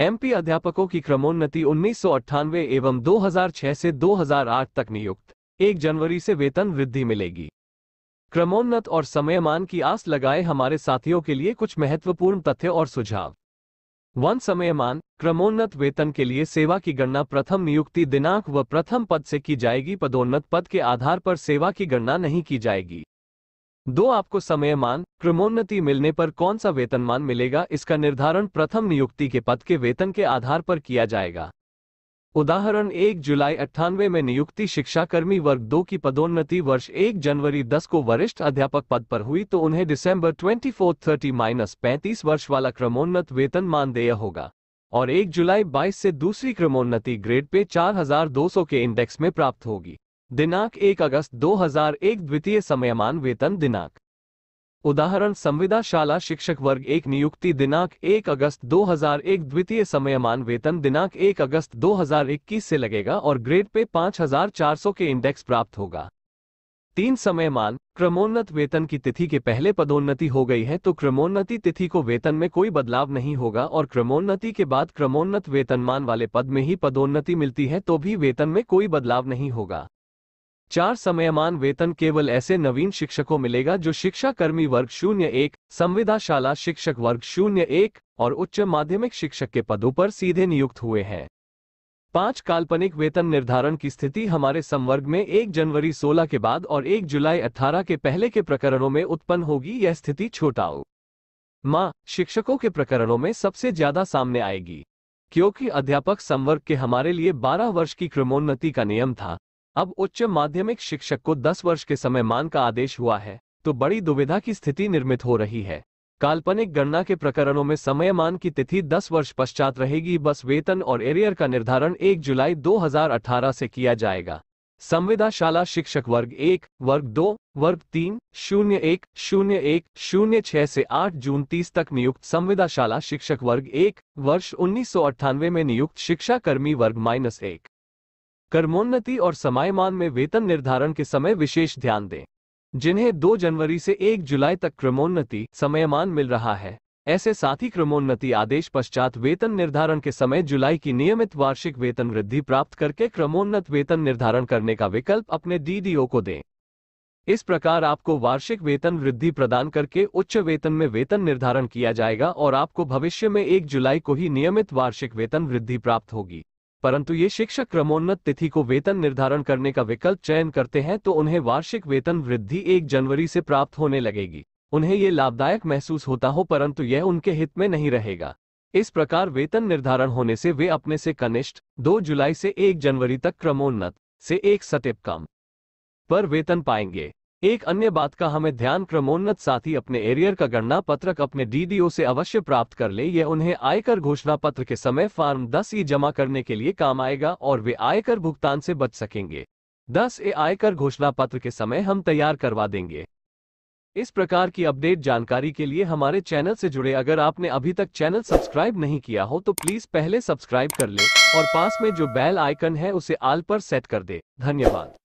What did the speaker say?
MP अध्यापकों की क्रमोन्नति उन्नीस एवं 2006 से 2008 तक नियुक्त एक जनवरी से वेतन वृद्धि मिलेगी क्रमोन्नत और समयमान की आस लगाए हमारे साथियों के लिए कुछ महत्वपूर्ण तथ्य और सुझाव वन समयमान क्रमोन्नत वेतन के लिए सेवा की गणना प्रथम नियुक्ति दिनांक व प्रथम पद से की जाएगी पदोन्नत पद के आधार पर सेवा की गणना नहीं की जाएगी दो आपको समयमान क्रमोन्नति मिलने पर कौन सा वेतनमान मिलेगा इसका निर्धारण प्रथम नियुक्ति के पद के वेतन के आधार पर किया जाएगा उदाहरण 1 जुलाई अट्ठानवे में नियुक्ति शिक्षाकर्मी वर्ग दो की पदोन्नति वर्ष 1 जनवरी 10 को वरिष्ठ अध्यापक पद पर हुई तो उन्हें दिसंबर 24 थर्टी माइनस पैंतीस वर्ष वाला क्रमोन्नत वेतन देय होगा और 1 जुलाई 22 से दूसरी क्रमोन्नति ग्रेड पे 4200 के इंडेक्स में प्राप्त होगी दिनांक 1 अगस्त 2001 द्वितीय समयमान वेतन दिनांक उदाहरण संविदाशाला शिक्षक वर्ग एक नियुक्ति दिनांक 1 अगस्त 2001 द्वितीय समयमान वेतन दिनांक 1 अगस्त 2021 से लगेगा और ग्रेड पे 5400 के इंडेक्स प्राप्त होगा तीन समयमान क्रमोन्नत वेतन की तिथि के पहले पदोन्नति हो गई है तो क्रमोन्नति तिथि को वेतन में कोई बदलाव नहीं होगा और क्रमोन्नति के बाद क्रमोन्नत वेतनमान वाले पद में ही पदोन्नति मिलती है तो भी वेतन में कोई बदलाव नहीं होगा चार समयमान वेतन केवल ऐसे नवीन शिक्षकों मिलेगा जो शिक्षा कर्मी वर्ग शून्य एक संविदाशाला शिक्षक वर्ग शून्य एक और उच्च माध्यमिक शिक्षक के पदों पर सीधे नियुक्त हुए हैं पांच काल्पनिक वेतन निर्धारण की स्थिति हमारे संवर्ग में 1 जनवरी 16 के बाद और 1 जुलाई 18 के पहले के प्रकरणों में उत्पन्न होगी यह स्थिति हो माँ शिक्षकों के प्रकरणों में सबसे ज्यादा सामने आएगी क्योंकि अध्यापक संवर्ग के हमारे लिए 12 वर्ष की क्रमोन्नति का नियम था अब उच्च माध्यमिक शिक्षक को 10 वर्ष के समय मान का आदेश हुआ है तो बड़ी दुविधा की स्थिति निर्मित हो रही है काल्पनिक गणना के प्रकरणों में समयमान की तिथि 10 वर्ष पश्चात रहेगी बस वेतन और एरियर का निर्धारण 1 जुलाई 2018 से किया जाएगा संविदाशाला शिक्षक वर्ग एक वर्ग दो वर्ग तीन शून्य एक शून्य एक शून्य छह से आठ जून तीस तक नियुक्त संविदाशाला शिक्षक वर्ग एक वर्ष उन्नीस में नियुक्त कर्मी वर्ग माइनस एक कर्मोन्नति और समायमान में वेतन निर्धारण के समय विशेष ध्यान दें जिन्हें 2 जनवरी से 1 जुलाई तक क्रमोन्नति समयमान मिल रहा है ऐसे साथी क्रमोन्नति आदेश पश्चात वेतन निर्धारण के समय जुलाई की नियमित वार्षिक वेतन वृद्धि प्राप्त करके क्रमोन्नत वेतन निर्धारण करने का विकल्प अपने डीडीओ को दें इस प्रकार आपको वार्षिक वेतन वृद्धि प्रदान करके उच्च वेतन में वेतन निर्धारण किया जाएगा और आपको भविष्य में एक जुलाई को ही नियमित वार्षिक वेतन वृद्धि प्राप्त होगी परंतु ये शिक्षक क्रमोन्नत तिथि को वेतन निर्धारण करने का विकल्प चयन करते हैं तो उन्हें वार्षिक वेतन वृद्धि एक जनवरी से प्राप्त होने लगेगी उन्हें ये लाभदायक महसूस होता हो परंतु यह उनके हित में नहीं रहेगा इस प्रकार वेतन निर्धारण होने से वे अपने से कनिष्ठ 2 जुलाई से 1 जनवरी तक क्रमोन्नत से एक सतिप कम पर वेतन पाएंगे एक अन्य बात का हमें ध्यान क्रमोन्नत साथी अपने एरियर का गणना पत्रक अपने डीडीओ से अवश्य प्राप्त कर ले यह उन्हें आयकर घोषणा पत्र के समय फार्म 10 ई जमा करने के लिए काम आएगा और वे आयकर भुगतान से बच सकेंगे 10 ए आयकर घोषणा पत्र के समय हम तैयार करवा देंगे इस प्रकार की अपडेट जानकारी के लिए हमारे चैनल से जुड़े अगर आपने अभी तक चैनल सब्सक्राइब नहीं किया हो तो प्लीज पहले सब्सक्राइब कर ले और पास में जो बेल आइकन है उसे आल पर सेट कर दे धन्यवाद